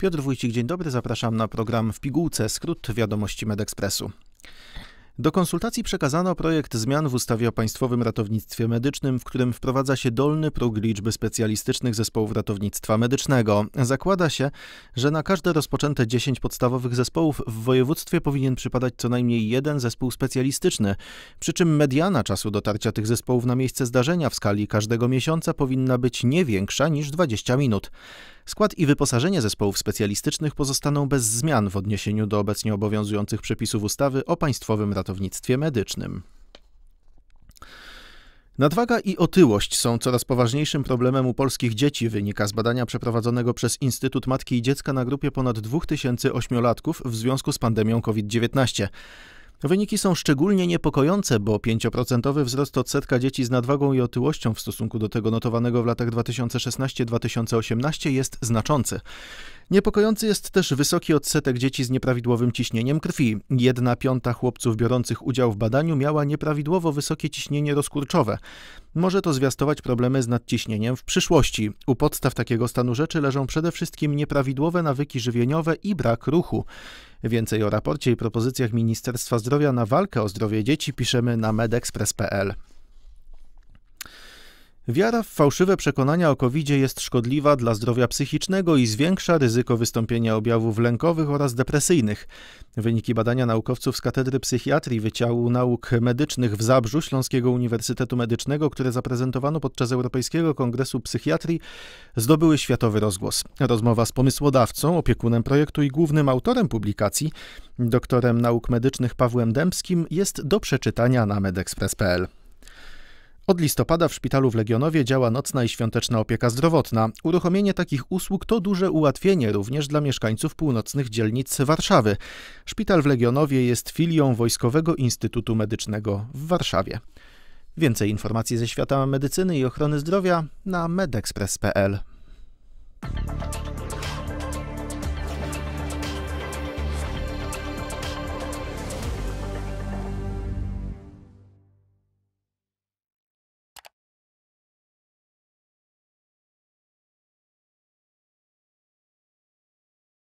Piotr Wójcik, dzień dobry, zapraszam na program w pigułce, skrót wiadomości MedExpressu. Do konsultacji przekazano projekt zmian w ustawie o Państwowym Ratownictwie Medycznym, w którym wprowadza się dolny próg liczby specjalistycznych zespołów ratownictwa medycznego. Zakłada się, że na każde rozpoczęte 10 podstawowych zespołów w województwie powinien przypadać co najmniej jeden zespół specjalistyczny, przy czym mediana czasu dotarcia tych zespołów na miejsce zdarzenia w skali każdego miesiąca powinna być nie większa niż 20 minut. Skład i wyposażenie zespołów specjalistycznych pozostaną bez zmian w odniesieniu do obecnie obowiązujących przepisów ustawy o Państwowym Ratownictwie ratownictwie medycznym. Nadwaga i otyłość są coraz poważniejszym problemem u polskich dzieci, wynika z badania przeprowadzonego przez Instytut Matki i Dziecka na grupie ponad 2000 ośmiolatków w związku z pandemią COVID-19. Wyniki są szczególnie niepokojące, bo 5% wzrost odsetka dzieci z nadwagą i otyłością w stosunku do tego notowanego w latach 2016-2018 jest znaczący. Niepokojący jest też wysoki odsetek dzieci z nieprawidłowym ciśnieniem krwi. Jedna piąta chłopców biorących udział w badaniu miała nieprawidłowo wysokie ciśnienie rozkurczowe. Może to zwiastować problemy z nadciśnieniem w przyszłości. U podstaw takiego stanu rzeczy leżą przede wszystkim nieprawidłowe nawyki żywieniowe i brak ruchu. Więcej o raporcie i propozycjach Ministerstwa Zdrowia na walkę o zdrowie dzieci piszemy na medexpress.pl. Wiara w fałszywe przekonania o covid jest szkodliwa dla zdrowia psychicznego i zwiększa ryzyko wystąpienia objawów lękowych oraz depresyjnych. Wyniki badania naukowców z Katedry Psychiatrii Wydziału Nauk Medycznych w Zabrzu Śląskiego Uniwersytetu Medycznego, które zaprezentowano podczas Europejskiego Kongresu Psychiatrii, zdobyły światowy rozgłos. Rozmowa z pomysłodawcą, opiekunem projektu i głównym autorem publikacji, doktorem nauk medycznych Pawłem Dębskim, jest do przeczytania na medexpress.pl. Od listopada w szpitalu w Legionowie działa nocna i świąteczna opieka zdrowotna. Uruchomienie takich usług to duże ułatwienie również dla mieszkańców północnych dzielnic Warszawy. Szpital w Legionowie jest filią Wojskowego Instytutu Medycznego w Warszawie. Więcej informacji ze świata medycyny i ochrony zdrowia na medexpress.pl.